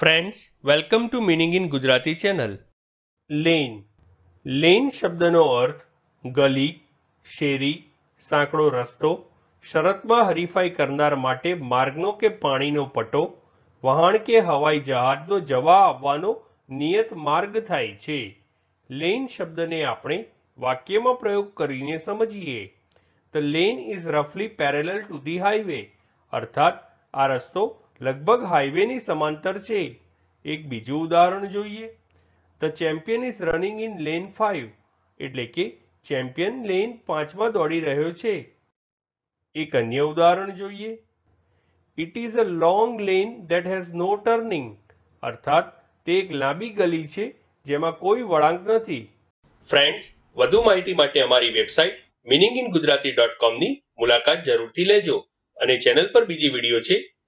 friends welcome to meaning in Gujarati channel lane lane શબ્દનો અર્થ ગલી શેરી સાંકડો રસ્તો શરતમાં હરીફાઈ કરનાર માટે માર્ગનો કે પાણીનો પટો વહાણ કે હવાઈ જહાજનો જવા આવવાનો નિયત માર્ગ થાય છે લેન શબ્દને આપણે વાક્યમાં પ્રયોગ કરીને સમજીએ ધ લેન ઇઝ રફલી પેરેલલ ટુ ધી હાઈવે અર્થાત આ રસ્તો લગભગ હાઈવેની સમાંતર છે એક બીજું ઉદાહરણ જોઈએ the champion is running in lane five એટલે કે ચેમ્પિયન લેન પાંચમાં દોડી રહ્યો છે એક અન્ય ઉદાહરણ જોઈએ it is a long lane that has no turning અર્થાત તે એક લાંબી ગલી છે જેમાં કોઈ વળાંક નથી ફ્રેન્ડ્સ વધુ માહિતી માટે અમારી website meaning in Gujarati dot કોમની મુલાકાત જરૂરથી લેજો અને ચેનલ પર બીજી વિડીયો છે